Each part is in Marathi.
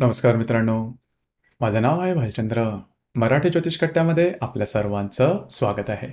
नमस्कार मित्रांनो माझं नाव आहे भालचंद्र मराठी ज्योतिष कट्ट्यामध्ये आपल्या सर्वांचं स्वागत आहे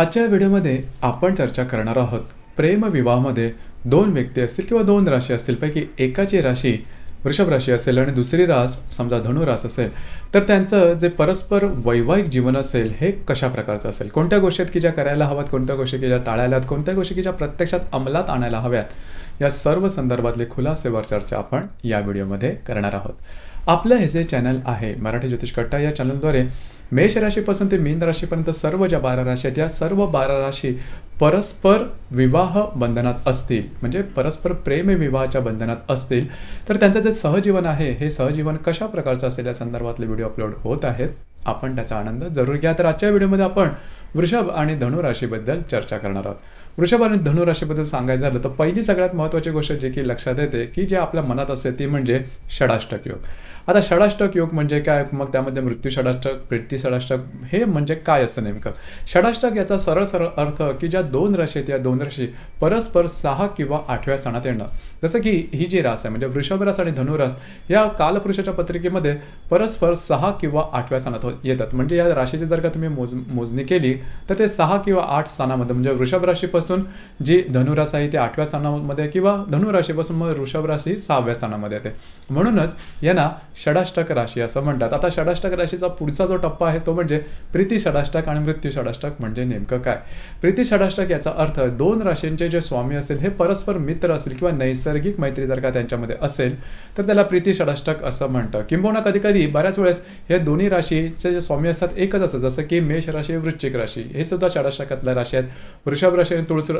आजच्या व्हिडिओमध्ये आपण चर्चा करणार आहोत प्रेम विवाहामध्ये दोन व्यक्ती असतील किंवा दोन राशी असतील पैकी एकाची राशी वृषभ राशी असेल आणि दुसरी रास समजा धनुरास असेल तर त्यांचं जे परस्पर वैवाहिक जीवन असेल हे कशा प्रकारचं असेल कोणत्या गोष्टी की ज्या करायला हव्यात कोणत्या गोष्टी की ज्या टाळायला हव्यात कोणत्या गोष्टी की ज्या प्रत्यक्षात अंमलात आणायला हव्यात या सर्व संदर्भातले खुलासेवर चर्चा आपण या व्हिडिओमध्ये करणार आहोत आपलं हे जे चॅनल आहे मराठी ज्योतिष कट्टा या चॅनलद्वारे मेष राशीपासून ते मीन राशीपर्यंत सर्व ज्या बारा राशी आहेत या सर्व बारा राशी परस्पर विवाह बंधनात असतील म्हणजे परस्पर प्रेम विवाहाच्या बंधनात असतील तर त्यांचं जे सहजीवन आहे हे सहजीवन कशा प्रकारचं असेल या संदर्भातले व्हिडिओ अपलोड होत आहेत आपण त्याचा आनंद जरूर घ्या तर आजच्या व्हिडिओमध्ये आपण वृषभ आणि धनुराशीबद्दल चर्चा करणार आहोत वृषभ आणि धनुराशीबद्दल सांगायचं झालं तर पहिली सगळ्यात महत्त्वाची गोष्ट जे की लक्षात येते की जे आपल्या मनात असते ती म्हणजे षडाष्टक योग आता षडाष्टक योग म्हणजे काय मग त्यामध्ये मृत्यू षडाष्टक प्रीती षडाष्टक हे म्हणजे काय असतं नेमकं षडाष्टक याचा सरळ सरळ अर्थ की ज्या दोन राशी आहेत या दोन राशी परस्पर सहा किंवा आठव्या सणात येणं जसं की ही जी रास आहे म्हणजे वृषभरास आणि धनुरास या कालपुरुषाच्या पत्रिकेमध्ये परस्पर सहा किंवा आठव्या स्थानात हो- येतात म्हणजे या राशीची जर का तुम्ही मोज मोजणी केली तर ते सहा किंवा आठ स्थानामध्ये म्हणजे वृषभ राशीपासून जी धनुरास आहे ती आठव्या स्थानामध्ये किंवा धनुराशीपासून मग वृषभ राशी सहाव्या स्थानामध्ये येते म्हणूनच यांना षडाष्टक राशी असं म्हणतात आता षडाष्टक राशीचा पुढचा जो टप्पा आहे तो म्हणजे प्रीती षडाष्टक आणि मृत्यू षडाष्टक म्हणजे नेमकं काय प्रीती षडाष्टक याचा अर्थ दोन राशींचे जे स्वामी असतील हे परस्पर मित्र असतील किंवा नैसर्ग नैसर्गिक मैत्री जर का त्यांच्यामध्ये असेल तर त्याला प्रीती षडष्टक असं म्हणतं किंबहुना कधी कधी बऱ्याच वेळेस हे दोन्ही राशीचे जे स्वामी असतात एकच असतात जसं की मेष राशी वृश्चिक राशी हे सुद्धा षडाष्टकातल्या राशी आहेत वृषभ राशी आणि तुळस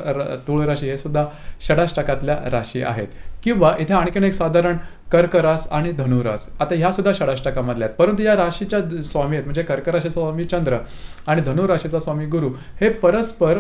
तुळ राशी हे सुद्धा षडाष्टकातल्या राशी आहेत किंवा इथे आणखीन एक साधारण कर्करास आणि धनुरास आता ह्या सुद्धा षडाष्टकामधल्या आहेत परंतु या राशीच्या स्वामी आहेत म्हणजे कर्कराशीचा स्वामी चंद्र आणि धनुराशीचा स्वामी गुरु हे परस्पर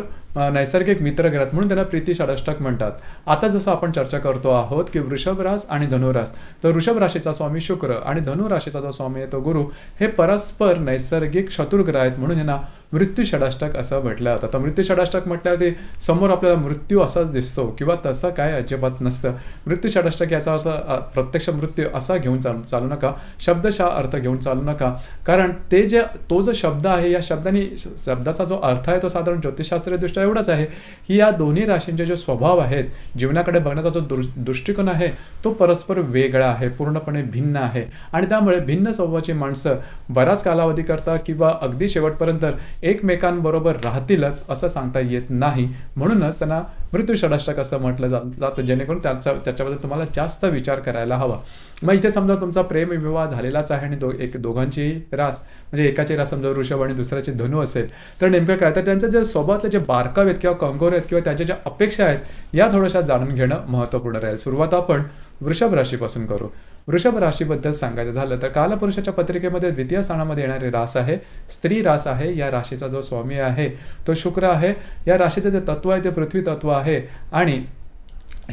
नैसर्गिक ग्रहात म्हणून त्यांना प्रीती षडाष्टक म्हणतात आता जसं आपण चर्चा करतो आहोत की वृषभरास आणि धनुरास तर वृषभ राशीचा स्वामी शुक्र आणि धनुराशीचा जो स्वामी आहे तो गुरु हे परस्पर नैसर्गिक शत्रुग्रह आहेत म्हणून यांना मृत्यू षडाष्टक असं म्हटलं जातं आता मृत्यू षडाष्टक म्हटल्यावर ते समोर आपल्याला मृत्यू असाच दिसतो किंवा तसं काय अजिबात नसतं मृत्यू षडाष्टक याचा असा प्रत्यक्ष मृत्यू असा घेऊन चाल चालू नका शब्दशा अर्थ घेऊन चालू नका कारण ते जे तो जो शब्द आहे या शब्दाने शब्दाचा जो अर्थ आहे तो साधारण ज्योतिषशास्त्रीयदृष्ट्या एवढाच आहे की या दोन्ही राशींचे जे स्वभाव आहेत जीवनाकडे बघण्याचा जो दृ दृष्टिकोन आहे तो परस्पर वेगळा आहे पूर्णपणे भिन्न आहे आणि त्यामुळे भिन्न स्वभावाची माणसं बराच करता किंवा अगदी शेवटपर्यंत एकमेकांबरोबर राहतीलच असं सांगता येत नाही म्हणूनच त्यांना मृत्यू षडाष्टक असं म्हटलं जात जातं जेणेकरून त्याचा त्याच्याबद्दल तुम्हाला जास्त विचार करायला हवा मग इथे समजा तुमचा प्रेमविवाह झालेलाच आहे आणि दो एक दोघांची रास म्हणजे एकाची रास समजा ऋषभ आणि दुसऱ्याची धनु असेल तर नेमकं काय तर त्यांचं जे स्वभावातले जे बारकावे आहेत किंवा कंगोर आहेत किंवा त्यांच्या ज्या अपेक्षा आहेत या थोड्याशा जाणून घेणं महत्त्वपूर्ण राहील सुरुवात आपण वृषभ राशीपासून करू वृषभ राशीबद्दल सांगायचं झालं तर कालपुरुषाच्या पत्रिकेमध्ये द्वितीय स्थानामध्ये येणारी रास आहे स्त्री रास आहे या राशीचा जो स्वामी आहे तो शुक्र आहे या राशीचं जे तत्व आहे ते पृथ्वी तत्व आहे आणि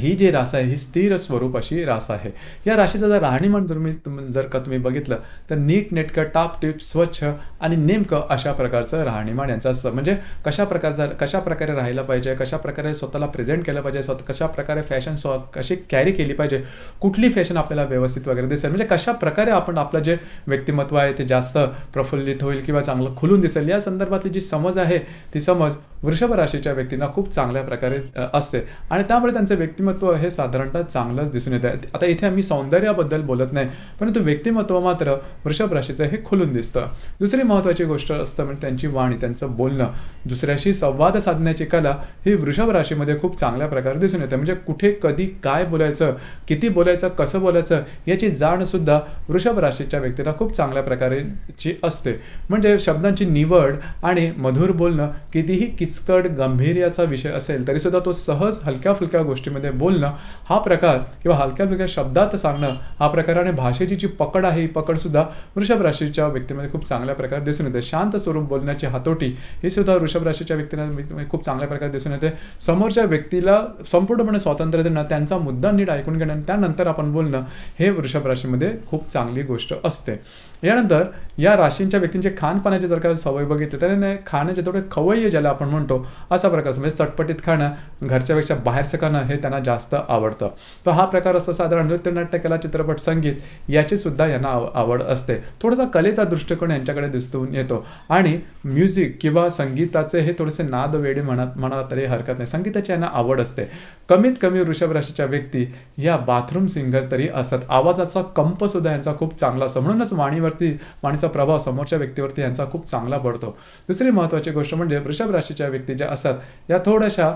ही जी रास आहे ही स्थिर स्वरूप अशी रास आहे या राशीचं जर राहणीमान जर मी जर का तुम्ही बघितलं तर नीट नेटकं टाप टिप स्वच्छ आणि नेमकं अशा प्रकारचं राहणीमान असतं म्हणजे कशा प्रकारचा कशा प्रकारे राहायला पाहिजे कशा प्रकारे स्वतःला प्रेझेंट केलं पाहिजे स्वतः कशा प्रकारे फॅशन स्व कशी कॅरी केली पाहिजे कुठली फॅशन आपल्याला व्यवस्थित वगैरे दिसेल म्हणजे कशा प्रकारे आपण आपलं जे व्यक्तिमत्व आहे ते जास्त प्रफुल्लित होईल किंवा चांगलं खुलून दिसेल या संदर्भातली जी समज आहे ती समज वृषभ राशीच्या व्यक्तींना खूप चांगल्या प्रकारे असते आणि त्यामुळे त्यांचं व्यक्तिमत्व व्यक्तिमत्व हे साधारणतः चांगलंच दिसून येतं आता इथे आम्ही सौंदर्याबद्दल बोलत नाही परंतु व्यक्तिमत्व मात्र वृषभ राशीचं हे खुलून दिसतं दुसरी महत्त्वाची गोष्ट असतं म्हणजे त्यांची वाणी त्यांचं बोलणं दुसऱ्याशी संवाद साधण्याची कला ही वृषभ राशीमध्ये खूप चांगल्या प्रकारे दिसून येते म्हणजे कुठे कधी काय बोलायचं किती बोलायचं कसं बोलायचं याची जाणसुद्धा वृषभ राशीच्या व्यक्तीला खूप चांगल्या प्रकारेची असते म्हणजे शब्दांची निवड आणि मधुर बोलणं कितीही किचकट गंभीर याचा विषय असेल तरीसुद्धा तो सहज हलक्या फुलक्या गोष्टीमध्ये बोलणं हा प्रकार किंवा हलक्या हलक्या शब्दात सांगणं हा प्रकार आणि भाषेची जी पकड आहे ही पकड सुद्धा वृषभ राशीच्या व्यक्तीमध्ये खूप चांगल्या प्रकारे दिसून येते शांत स्वरूप बोलण्याची हातोटी ही सुद्धा वृषभ राशीच्या व्यक्तींना खूप चांगल्या प्रकारे दिसून येते समोरच्या व्यक्तीला संपूर्णपणे स्वातंत्र्य देणं त्यांचा मुद्दा नीट ऐकून घेणं त्यानंतर आपण बोलणं हे वृषभ राशीमध्ये खूप चांगली गोष्ट असते यानंतर या राशींच्या व्यक्तींचे खानपानाचे जर का सवय बघितली तर खाण्याचे थोडे खवय्य ज्याला आपण म्हणतो असा प्रकार म्हणजे चटपटीत खाणं घरच्यापेक्षा बाहेरचं खाणं हे त्यांना जास्त आवडतं तर हा प्रकार असं साधारण नृत्य कला चित्रपट संगीत याची सुद्धा यांना आव आवड असते थोडासा कलेचा दृष्टिकोन यांच्याकडे दिसून येतो आणि म्युझिक किंवा संगीताचे हे थोडेसे नाद वेडे म्हणत म्हणा तरी हरकत नाही संगीताची यांना आवड असते कमीत कमी वृषभ राशीच्या व्यक्ती या बाथरूम सिंगर तरी असतात आवाजाचा कंप सुद्धा यांचा खूप चांगला असतो म्हणूनच वाणीवरती वाणीचा प्रभाव समोरच्या व्यक्तीवरती यांचा खूप चांगला पडतो दुसरी महत्त्वाची गोष्ट म्हणजे वृषभ राशीच्या व्यक्ती ज्या असतात या थोड्याशा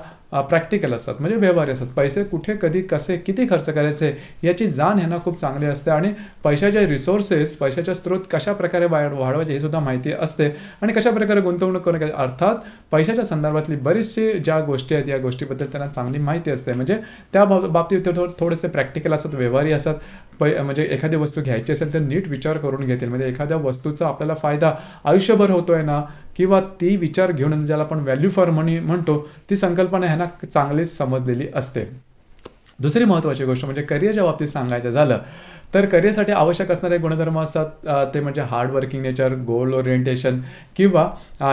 प्रॅक्टिकल असतात म्हणजे व्यवहारी असतात पैसे पैसे कुठे कधी कसे किती खर्च करायचे याची जाण ह्यांना खूप चांगली असते आणि पैशाचे रिसोर्सेस पैशाचे स्रोत कशाप्रकारे वाढवायचे हे सुद्धा माहिती असते आणि कशाप्रकारे गुंतवणूक करणे अर्थात पैशाच्या संदर्भातली बरीचशी ज्या गोष्टी आहेत या गोष्टीबद्दल त्यांना चांगली माहिती असते म्हणजे त्या बाबतीत थोडेसे प्रॅक्टिकल असतात व्यवहारी असतात पै म्हणजे एखादी वस्तू घ्यायची असेल तर नीट विचार करून घेतील म्हणजे एखाद्या वस्तूचा आपल्याला फायदा आयुष्यभर होतो आहे ना किंवा ती विचार घेऊन ज्याला आपण व्हॅल्यू फॉर मनी म्हणतो ती संकल्पना ह्यांना चांगलीच समजलेली असते दुसरी महत्त्वाची गोष्ट म्हणजे करिअरच्या बाबतीत सांगायचं झालं तर करिअरसाठी आवश्यक असणारे गुणधर्म असतात ते म्हणजे हार्डवर्किंग नेचर गोल ओरिएंटेशन किंवा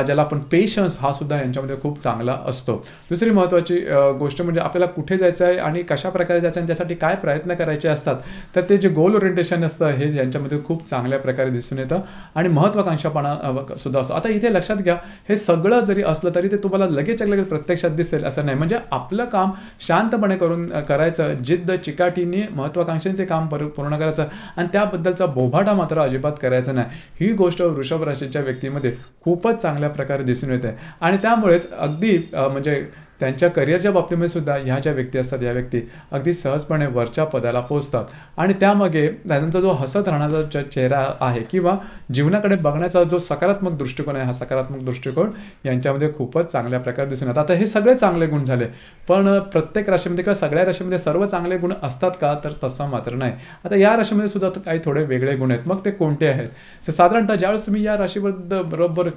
ज्याला आपण पेशन्स हा सुद्धा यांच्यामध्ये खूप चांगला असतो दुसरी महत्त्वाची गोष्ट म्हणजे आपल्याला कुठे जायचं आहे आणि कशा प्रकारे जायचं आहे आणि त्यासाठी काय प्रयत्न करायचे असतात तर ते जे गोल ओरिएंटेशन असतं हे यांच्यामध्ये खूप चांगल्या प्रकारे दिसून येतं आणि महत्त्वाकांक्षापणा सुद्धा असतो आता इथे लक्षात घ्या हे सगळं जरी असलं तरी ते तुम्हाला लगेच लगेच प्रत्यक्षात दिसेल असं नाही म्हणजे आपलं काम शांतपणे करून करायचं जिद्द चिकाटीने महत्त्वाकांक्षेने ते काम पूर्ण करायचं करायचा आणि त्याबद्दलचा बोभाटा मात्र अजिबात करायचा नाही ही गोष्ट वृषभ राशीच्या व्यक्तीमध्ये खूपच चांगल्या प्रकारे दिसून येते आणि त्यामुळेच अगदी म्हणजे त्यांच्या करिअरच्या बाबतीमध्ये सुद्धा ह्या ज्या व्यक्ती असतात ह्या व्यक्ती अगदी सहजपणे वरच्या पदाला पोहोचतात आणि त्यामागे त्यांचा जो हसत राहण्याचा जो चेहरा आहे किंवा जीवनाकडे बघण्याचा जो सकारात्मक दृष्टिकोन आहे हा सकारात्मक दृष्टिकोन यांच्यामध्ये खूपच चांगल्या प्रकारे दिसून येतात आता हे सगळे चांगले गुण झाले पण प्रत्येक राशीमध्ये किंवा सगळ्या राशीमध्ये सर्व चांगले गुण असतात का तर तसं मात्र नाही आता या राशीमध्ये सुद्धा काही थोडे वेगळे गुण आहेत मग ते कोणते आहेत साधारणतः ज्यावेळेस तुम्ही या राशीबद्दल बरोबर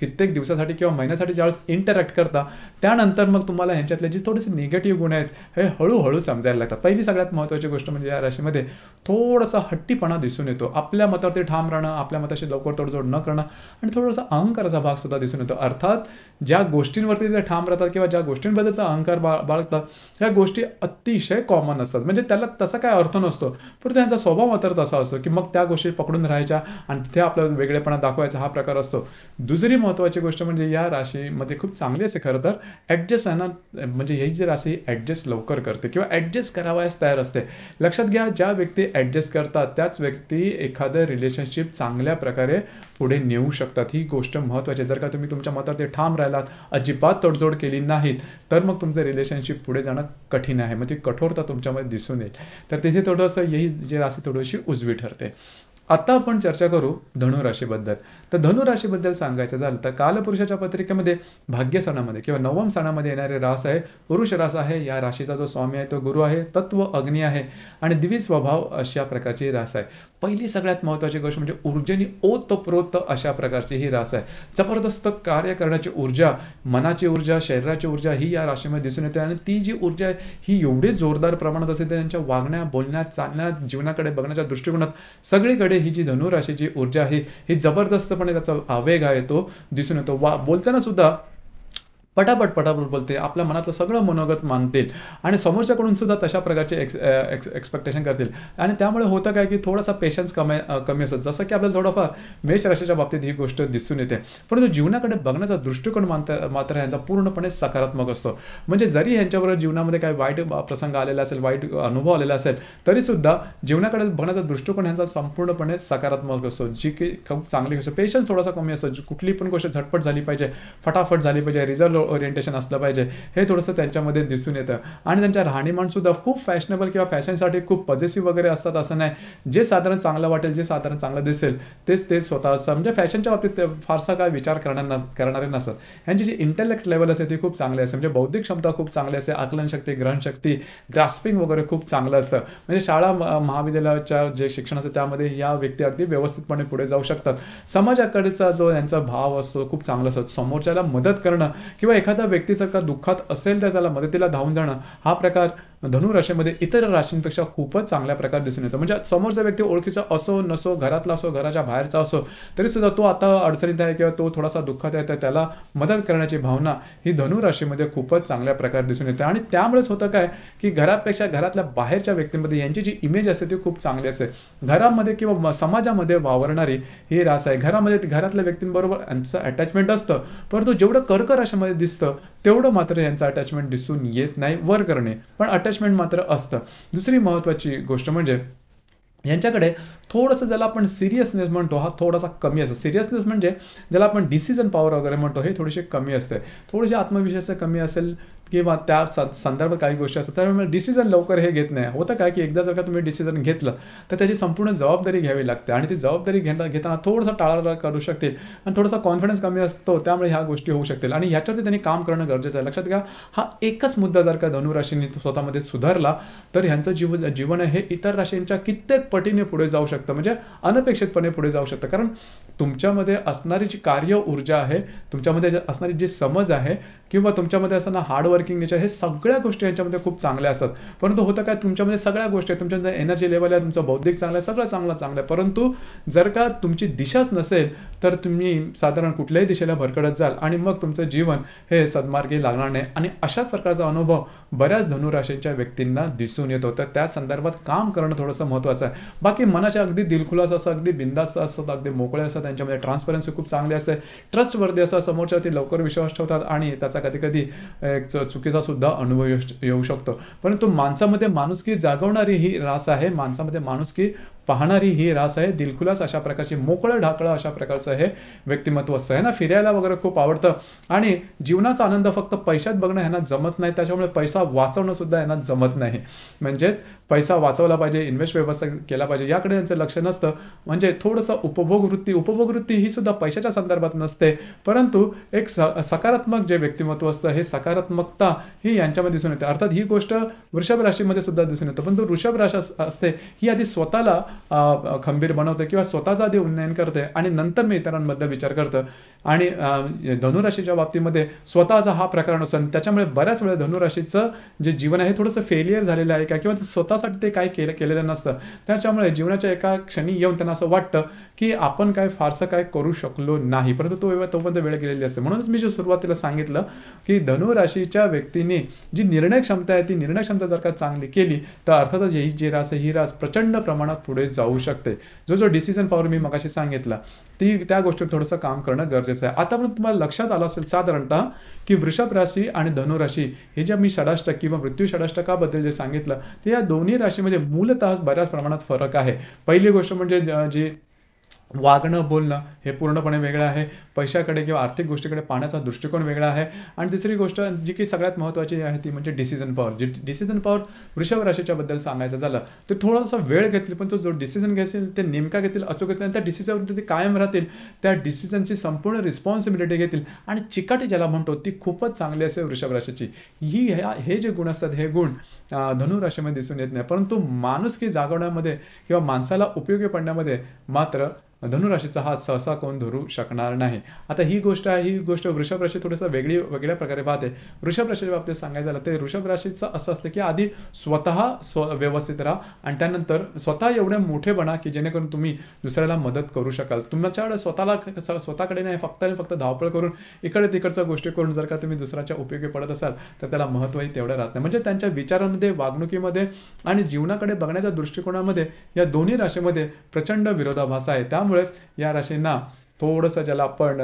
कित्येक दिवसासाठी किंवा महिन्यासाठी ज्यावेळेस इंटरॅक्ट करता त्यानंतर तर मग तुम्हाला ह्यांच्यातले जे थोडेसे निगेटिव्ह गुण आहेत हे हळूहळू समजायला लागतात पहिली सगळ्यात महत्त्वाची गोष्ट म्हणजे या राशीमध्ये थोडासा हट्टीपणा दिसून येतो आपल्या मतावरती ठाम राहणं आपल्या मताशी लवकर तोडजोड न करणं आणि थोडासा अहंकाराचा भाग सुद्धा दिसून येतो अर्थात ज्या गोष्टींवरती ते ठाम राहतात किंवा ज्या गोष्टींबद्दलचा अहंकार बा बाळगतात ह्या गोष्टी अतिशय कॉमन असतात म्हणजे त्याला तसा काय अर्थ नसतो पण त्यांचा स्वभाव मात्र तसा असतो की मग त्या गोष्टी पकडून राहायच्या आणि तिथे आपला वेगळेपणा दाखवायचा हा प्रकार असतो दुसरी महत्त्वाची गोष्ट म्हणजे या राशीमध्ये खूप चांगली असे खरं तर ॲडजस्ट आहे ना म्हणजे हे जर असे ॲडजस्ट लवकर करते किंवा ॲडजस्ट करावयास तयार असते लक्षात घ्या ज्या व्यक्ती ॲडजस्ट करतात त्याच व्यक्ती एखादं रिलेशनशिप चांगल्या प्रकारे पुढे नेऊ शकतात ही गोष्ट महत्त्वाची जर का तुम्ही तुमच्या मतात ते ठाम राहिलात अजिबात तडजोड केली नाहीत तर मग तुमचं रिलेशनशिप पुढे जाणं कठीण आहे मग ती कठोरता तुमच्यामध्ये दिसून येईल तर तिथे थोडंसं यही जे असे थोडीशी उजवी ठरते आता आपण चर्चा करू धनुराशीबद्दल तर धनुराशीबद्दल सांगायचं झालं तर कालपुरुषाच्या पत्रिकेमध्ये भाग्य सणामध्ये किंवा नवम सणामध्ये येणारे रास आहे पुरुष रास आहे या राशीचा जो स्वामी आहे तो गुरु आहे तत्व अग्नी आहे आणि द्विस्वभाव अशा प्रकारची रास आहे पहिली सगळ्यात महत्त्वाची गोष्ट म्हणजे ऊर्जेनी ओतप्रोत अशा प्रकारची ही रास आहे जबरदस्त कार्य करण्याची ऊर्जा मनाची ऊर्जा शरीराची ऊर्जा ही या राशीमध्ये दिसून येते आणि ती जी ऊर्जा आहे ही एवढी जोरदार प्रमाणात असते त्यांच्या वागण्या बोलण्यात चालण्यात जीवनाकडे बघण्याच्या दृष्टिकोनात सगळीकडे ही जी धनुराशीची ऊर्जा आहे ही जबरदस्तपणे त्याचा आवेग आहे तो दिसून येतो वा बोलताना सुद्धा पटापट पटापट बोलते आपल्या मनातलं सगळं मनोगत मानतील आणि समोरच्याकडून सुद्धा तशा प्रकारचे एक्स एक्स एक्सपेक्टेशन करतील आणि त्यामुळे होतं काय की थोडासा पेशन्स कमी कमी असतो जसं की आपल्याला थोडंफार मेष राशीच्या बाबतीत ही गोष्ट दिसून येते परंतु जीवनाकडे बघण्याचा दृष्टिकोन मात्र मात्र ह्यांचा पूर्णपणे सकारात्मक असतो म्हणजे जरी ह्यांच्याबरोबर जीवनामध्ये काही वाईट प्रसंग आलेला असेल वाईट अनुभव आलेला असेल तरीसुद्धा जीवनाकडे बघण्याचा दृष्टिकोन ह्यांचा संपूर्णपणे सकारात्मक असतो जी की खूप चांगली गोष्ट पेशन्स थोडासा कमी असतो कुठली पण गोष्ट झटपट झाली पाहिजे फटाफट झाली पाहिजे रिझल्ट ओरिएंटेशन असलं पाहिजे हे थोडंसं त्यांच्यामध्ये दिसून येतं आणि त्यांच्या राहणीमानसुद्धा खूप फॅशनेबल किंवा फॅशनसाठी खूप पॉझिटिव्ह वगैरे असतात असं नाही जे साधारण चांगलं वाटेल जे साधारण चांगलं दिसेल तेच ते स्वतः असतात म्हणजे फॅशनच्या बाबतीत फारसा काय विचार करणार नस करणारे नसतात यांची जी इंटेलेक्ट लेवल असते ती खूप चांगली असते म्हणजे बौद्धिक क्षमता खूप चांगली असते आकलनशक्ती ग्रहणशक्ती ग्रास्पिंग वगैरे खूप चांगलं असतं म्हणजे शाळा महाविद्यालयाच्या जे शिक्षण असतं त्यामध्ये या व्यक्ती अगदी व्यवस्थितपणे पुढे जाऊ शकतात समाजाकडचा जो यांचा भाव असतो खूप चांगला असतो समोरच्याला मदत करणं किंवा किंवा एखादा व्यक्ती का दुःखात असेल तर त्याला मदतीला धावून जाणं हा प्रकार धनुराशीमध्ये इतर राशींपेक्षा खूपच चांगल्या प्रकारे दिसून येतो म्हणजे समोरचा व्यक्ती ओळखीचा असो नसो घरातला असो घराच्या बाहेरचा असो तरी सुद्धा तो आता अडचणीत आहे किंवा तो थोडासा दुःखात आहे तर त्याला मदत करण्याची भावना ही धनुराशीमध्ये खूपच चांगल्या प्रकारे दिसून येते आणि त्यामुळेच होतं काय की घरापेक्षा घरातल्या बाहेरच्या व्यक्तींमध्ये यांची जी इमेज असते ती खूप चांगली असते घरामध्ये किंवा समाजामध्ये वावरणारी ही रास आहे घरामध्ये घरातल्या व्यक्तींबरोबर यांचं अटॅचमेंट असतं परंतु जेवढं कर्क राशीमध्ये दिसतं तेवढं मात्र यांचं अटॅचमेंट दिसून येत नाही वर करणे पण अटॅच अटॅचमेंट मात्र असतं दुसरी महत्वाची गोष्ट म्हणजे यांच्याकडे थोडंसं ज्याला आपण सिरियसनेस म्हणतो हा थोडासा कमी असतो सिरियसनेस म्हणजे ज्याला आपण डिसिजन पॉवर वगैरे म्हणतो हे थोडेसे कमी असते थोडेसे आत्मविश्वास कमी असेल किंवा त्या संदर्भात काही गोष्टी असतात त्यामुळे डिसिजन लवकर हे घेत नाही होतं काय की एकदा जर का तुम्ही डिसिजन घेतलं तर त्याची संपूर्ण जबाबदारी घ्यावी लागते आणि ती जबाबदारी घेणं घेताना थोडासा टाळाटाळ करू शकतील आणि थोडासा कॉन्फिडन्स कमी असतो त्यामुळे ह्या गोष्टी होऊ शकतील आणि ह्याच्यावरती त्यांनी काम करणं गरजेचं आहे लक्षात घ्या हा एकच मुद्दा जर का धनुराशीने स्वतःमध्ये सुधारला तर ह्यांचं जीवन जीवन हे इतर राशींच्या कित्येक पटीने पुढे जाऊ शकतं म्हणजे अनपेक्षितपणे पुढे जाऊ शकतं कारण तुमच्यामध्ये असणारी जी कार्य ऊर्जा आहे तुमच्यामध्ये असणारी जी समज आहे किंवा तुमच्यामध्ये असताना हार्डवर्क वर्किंग नेचर हे सगळ्या गोष्टी यांच्यामध्ये खूप चांगल्या असतात परंतु होतं काय तुमच्यामध्ये सगळ्या गोष्टी आहेत एनर्जी लेवल आहे तुमचं बौद्धिक चांगलं आहे सगळं चांगलं चांगलं आहे परंतु जर का तुमची दिशाच नसेल तर तुम्ही साधारण कुठल्याही दिशेला भरकडत जाल आणि मग तुमचं जीवन हे सद्मार्गी लागणार नाही आणि अशाच प्रकारचा अनुभव बऱ्याच धनुराशींच्या व्यक्तींना दिसून येतो तर त्या संदर्भात काम करणं थोडंसं महत्त्वाचं आहे बाकी मनाच्या अगदी दिलखुलास असं अगदी बिंदास्त असतात अगदी मोकळे असतात त्यांच्यामध्ये ट्रान्सपरन्सी खूप चांगली असते ट्रस्टवर्दी असं समोरच्यावरती लवकर विश्वास ठेवतात आणि त्याचा कधी कधी एक चुकीचा सुद्धा अनुभव येऊ शकतो परंतु माणसामध्ये माणुसकी जागवणारी ही रास आहे माणसामध्ये माणुसकी पाहणारी ही रास आहे दिलखुलास अशा प्रकारची मोकळं ढाकळं अशा प्रकारचं हे व्यक्तिमत्व असतं ह्यांना ना फिरायला वगैरे खूप आवडतं आणि जीवनाचा आनंद फक्त पैशात बघणं ह्यांना जमत नाही त्याच्यामुळे पैसा वाचवणं सुद्धा यांना जमत नाही म्हणजेच पैसा वाचवला पाहिजे इन्व्हेस्ट व्यवस्था केला पाहिजे याकडे यांचं लक्ष नसतं म्हणजे थोडंसं उपभोग वृत्ती ही सुद्धा पैशाच्या संदर्भात नसते परंतु एक स सकारात्मक जे व्यक्तिमत्व असतं हे सकारात्मकता ही यांच्यामध्ये दिसून येते अर्थात ही गोष्ट वृषभ राशीमध्ये सुद्धा दिसून येतं परंतु वृषभ राशी असते ही आधी स्वतःला खंबीर बनवतं किंवा स्वतःचा आधी उन्नयन करते आणि नंतर मी इतरांबद्दल विचार करतं आणि धनुराशीच्या बाबतीमध्ये स्वतःचा हा प्रकार नसून त्याच्यामुळे बऱ्याच वेळा धनुराशीचं जे जीवन आहे थोडंसं फेलियर झालेलं आहे का किंवा ते स्वतःसाठी ते काय केलं केलेलं नसतं त्याच्यामुळे जीवनाच्या एका क्षणी येऊन त्यांना असं वाटतं की आपण काय फारसं काय करू शकलो नाही परंतु तो वेळ तोपर्यंत वेळ गेलेली असते म्हणूनच मी जे सुरुवातीला सांगितलं की धनुराशीच्या व्यक्तीने जी निर्णय क्षमता आहे ती निर्णय क्षमता जर का चांगली केली तर अर्थातच ही जी रास ही रास प्रचंड प्रमाणात पुढे जाऊ शकते जो जो डिसिजन पॉवर मी मगाशी सांगितला ती त्या गोष्टीवर थोडंसं काम करणं गरजेचं गरजेचं आहे आतापर्यंत तुम्हाला लक्षात आलं असेल साधारणतः की वृषभ राशी आणि धनुराशी हे ज्या मी षडाष्टक किंवा मृत्यू षडाष्टकाबद्दल जे सांगितलं ते या दोन्ही राशीमध्ये मूलतः बऱ्याच प्रमाणात फरक आहे पहिली गोष्ट म्हणजे जे वागणं बोलणं हे पूर्णपणे वेगळं आहे पैशाकडे किंवा आर्थिक गोष्टीकडे पाहण्याचा दृष्टिकोन वेगळा आहे आणि तिसरी गोष्ट जी की सगळ्यात महत्त्वाची आहे ती म्हणजे डिसिजन पॉवर जी डिसिजन पॉवर वृषभ राशीच्याबद्दल सांगायचं झालं तर थोडासा वेळ घेतील पण तो जो डिसिजन घेतील ते नेमका घेतील अचूक घेतील आणि त्या डिसिजनवरती ते कायम राहतील त्या डिसिजनची संपूर्ण रिस्पॉन्सिबिलिटी घेतील आणि चिकाटी ज्याला म्हणतो ती खूपच चांगली असेल वृषभ राशीची ही ह्या हे जे गुण असतात हे गुण धनु दिसून येत नाही परंतु माणुसकी जागवण्यामध्ये किंवा माणसाला उपयोगी पडण्यामध्ये मात्र धनुराशीचा हा सहसा कोण धरू शकणार नाही आता ही गोष्ट आहे ही गोष्ट वृषभ राशी थोडंसं वेगळी वेगळ्या प्रकारे पाहते वृषभ राशीच्या बाबतीत सांगायचं झालं ते वृषभ राशीचं असं असतं की आधी स्वतः स्व व्यवस्थित राहा आणि त्यानंतर स्वतः एवढे मोठे बना की जेणेकरून तुम्ही दुसऱ्याला मदत करू शकाल तुमच्याकडे स्वतःला स्वतःकडे नाही फक्त आणि फक्त धावपळ करून इकडे तिकडच्या गोष्टी करून जर का तुम्ही दुसऱ्याच्या उपयोगी पडत असाल तर त्याला महत्त्वही तेवढं राहत नाही म्हणजे त्यांच्या विचारांमध्ये वागणुकीमध्ये आणि जीवनाकडे बघण्याच्या दृष्टिकोनामध्ये या दोन्ही राशीमध्ये प्रचंड विरोधाभास आहे त्या यार या ना थोडंसं ज्याला आपण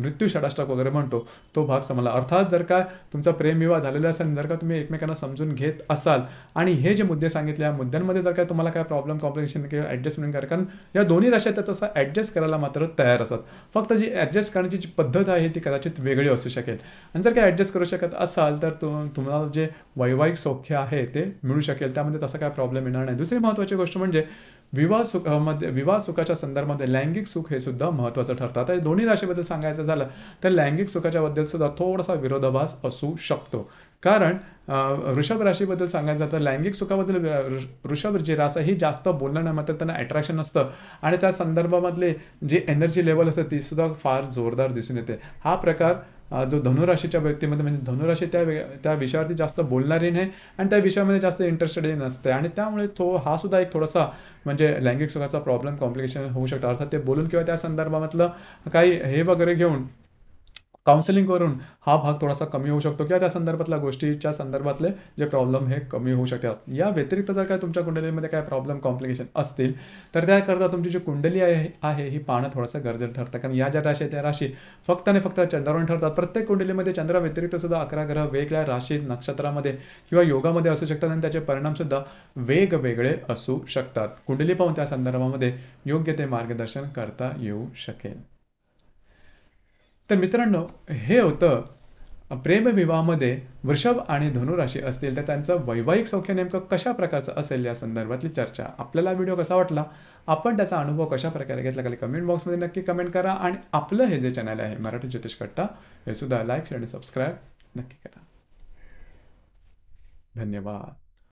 मृत्यू षडाष्टक वगैरे म्हणतो तो भाग समजला अर्थात जर का तुमचा प्रेमविवाह झालेला असेल जर का तुम्ही एकमेकांना समजून घेत असाल आणि हे जे मुद्दे सांगितले या मुद्द्यांमध्ये जर काय तुम्हाला काय प्रॉब्लेम कॉम्प्लिकेशन किंवा ॲडजस्टमेंट करा कारण या दोन्ही रशेत त्या तसं ॲडजस्ट करायला मात्र तयार असतात फक्त जी ॲडजस्ट करण्याची जी पद्धत आहे ती कदाचित वेगळी असू शकेल आणि जर काय ॲडजस्ट करू शकत असाल तर तुम्हाला जे वैवाहिक सौख्य आहे ते मिळू शकेल त्यामध्ये तसा काय प्रॉब्लेम येणार नाही दुसरी महत्त्वाची गोष्ट म्हणजे विवाह सुखामध्ये विवाह सुखाच्या संदर्भामध्ये लैंगिक सुख हे सुद्धा महत्वाचं ठरतात आता दोन्ही राशीबद्दल सांगायचं झालं तर लैंगिक सुखाच्या बद्दल सुद्धा थोडासा विरोधाभास असू शकतो कारण ऋषभ राशीबद्दल सांगायचं जातं लैंगिक सुखाबद्दल वृषभ जे रास आहे ही जास्त बोलणं नाही मात्र त्यांना अट्रॅक्शन असतं आणि त्या संदर्भामधले जी एनर्जी लेवल असते ती सुद्धा फार जोरदार दिसून येते हा प्रकार जो धनुराशीच्या व्यक्तीमध्ये म्हणजे धनुराशी त्या त्या विषयावरती जास्त बोलणारी नाही आणि त्या विषयामध्ये जास्त इंटरेस्टेड नसते आणि त्यामुळे तो हा सुद्धा एक थोडासा म्हणजे लैंगिक सुखाचा प्रॉब्लेम कॉम्प्लिकेशन होऊ शकतो अर्थात ते बोलून किंवा त्या संदर्भामधलं काही हे वगैरे घेऊन काउन्सिलिंग करून हा भाग थोडासा कमी होऊ शकतो किंवा त्या संदर्भातल्या गोष्टीच्या संदर्भातले जे प्रॉब्लेम हे कमी होऊ शकतात या व्यतिरिक्त जर काय तुमच्या कुंडलीमध्ये काय प्रॉब्लेम कॉम्प्लिकेशन असतील तर त्याकरता तुमची जी कुंडली आहे आहे ही पाहणं थोडंसं गरजेचं ठरतं कारण या ज्या राशी त्या राशी फक्त आणि फक्त चंद्रावरून ठरतात प्रत्येक कुंडलीमध्ये चंद्रा व्यतिरिक्त सुद्धा अकरा ग्रह वेगळ्या राशीत नक्षत्रामध्ये किंवा योगामध्ये असू शकतात आणि त्याचे परिणामसुद्धा वेगवेगळे असू शकतात कुंडली पाहून त्या संदर्भामध्ये योग्य ते मार्गदर्शन करता येऊ शकेल तर मित्रांनो हे होतं प्रेमविवाहामध्ये वृषभ आणि धनुराशी असतील तर त्यांचं वैवाहिक सौख्य नेमकं कशा प्रकारचं असेल या संदर्भातली चर्चा आपल्याला व्हिडिओ कसा वाटला आपण त्याचा अनुभव कशा प्रकारे घेतला खाली कमेंट बॉक्समध्ये नक्की कमेंट करा आणि आपलं हे जे चॅनल आहे मराठी ज्योतिष कट्टा हे सुद्धा लाईक आणि सबस्क्राईब नक्की करा धन्यवाद